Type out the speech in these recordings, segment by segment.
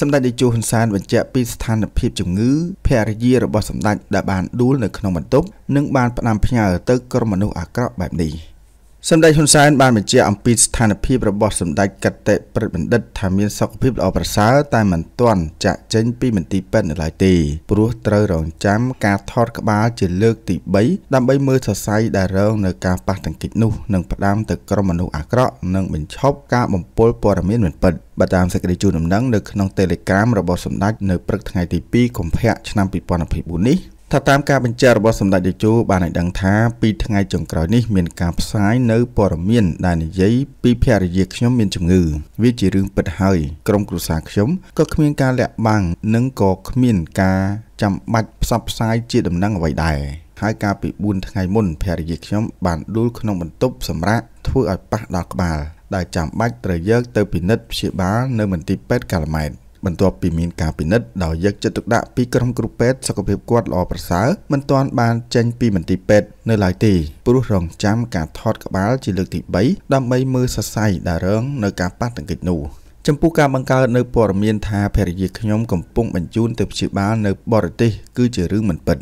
សម្ដេចតេជោហ៊ុនសែនបញ្ជាក់ពីស្ថានភាពជំងឺភរិយារបស់សម្ដេចដែលបានដួលនៅក្នុងបន្ទប់និងបានផ្ដាំផ្ញើទៅក្រុមមនុស្សអាក្រក់បែបនេះ។សម្ដេចហ៊ុនសែនបានបញ្ជាក់អំពីស្ថានភាពរបស់សម្ដេចកតេប្រិទ្ធបណ្ឌិតថាមានសុខភាពល្អប្រសើរតែមិនទាន់ចាក់ចេញពីមន្ទីរពេទ្យនៅឡើយទេព្រោះត្រូវរងចាំការថតក្បាលជាលើកទី3ដើម្បីមើលសរសៃដែលរងនៅការប៉ះទង្គិចនោះនិងផ្ដាំទៅក្រុមមនុស្សអាក្រក់និងបញ្ឈប់ការបំពុលព័ត៌មានមិនពិតបើតាមសេចក្តីជូនដំណឹងនៅក្នុង Telegram របស់សម្ដេចនៅព្រឹកថ្ងៃទី2កុម្ភៈឆ្នាំ2024នេះថាតាមការបញ្ជារបស់សម្ដេចតេជោបានឲ្យដឹងថា ពីថ្ងៃចុងក្រោយនេះមានការផ្សាយនៅព័ត៌មានដែលនិយាយពីភរិយាខ្ញុំមានជំងឺវាជារឿងពិតហើយក្រុមគ្រួសារខ្ញុំក៏គ្មានការលាក់បាំងនិងក៏គ្មានការចាំបាច់ផ្សព្វផ្សាយជាដំណឹងអ្វីដែរហើយកាលពី4ថ្ងៃមុនភរិយាខ្ញុំបានដួលក្នុងបន្ទប់សម្រាប់ធ្វើឲ្យប៉ះដល់ក្បាលដែលចាំបាច់ត្រូវយកទៅពិនិត្យព្យាបាលនៅមន្ទីរពេទ្យកាល់ម៉ែតបន្ទាប់ពីមានការពិនិត្យដោយយកចិត្តទុកដាក់ពីក្រុមគ្រូពេទ្យសុខភាពគាត់ល្អប្រសើរមិនទាន់បានចេញពីមន្ទីរពេទ្យនៅឡើយទេព្រោះរងចាំការថតក្បាលជាលើកទី3ដើម្បីមើលសរសៃដែលរងនៅការប៉ះទង្គិចនោះចំពោះការបង្កើតនៅព័ត៌មានថាភរិយាខ្ញុំកំពុងបញ្ជូនទៅព្យាបាលនៅបរទេសគឺជារឿងមិនពិត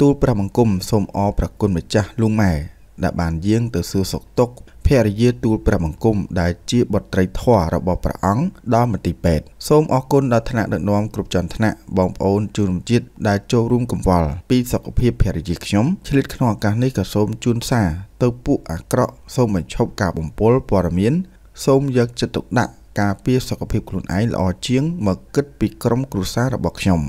ទូលព្រះបង្គំសូមអរប្រគុណម្ចាស់លោកម៉ែដែលបានយាងទៅសួរសុខទុក្ខភរិយាទូលព្រះបង្គំដែលជាបុត្រីធម៌របស់ព្រះអង្គដល់មន្ទីរពេទ្យសូមអរគុណដល់ថ្នាក់ដឹកនាំគ្រប់ជាន់ថ្នាក់បងប្អូនជួនរំជាតិដែលចូលរួមកង្វល់ពីសុខភាពភរិយាខ្ញុំឆ្លៀតក្នុងឱកាសនេះក៏សូមជូនសារទៅពួកអាក្រក់សូមបញ្ឈប់ការបំពុលព័ត៌មានសូមយកចិត្តទុកដាក់ការពារសុខភាពខ្លួនឯងល្អជាងមកគិតពីក្រុមគ្រួសាររបស់ខ្ញុំ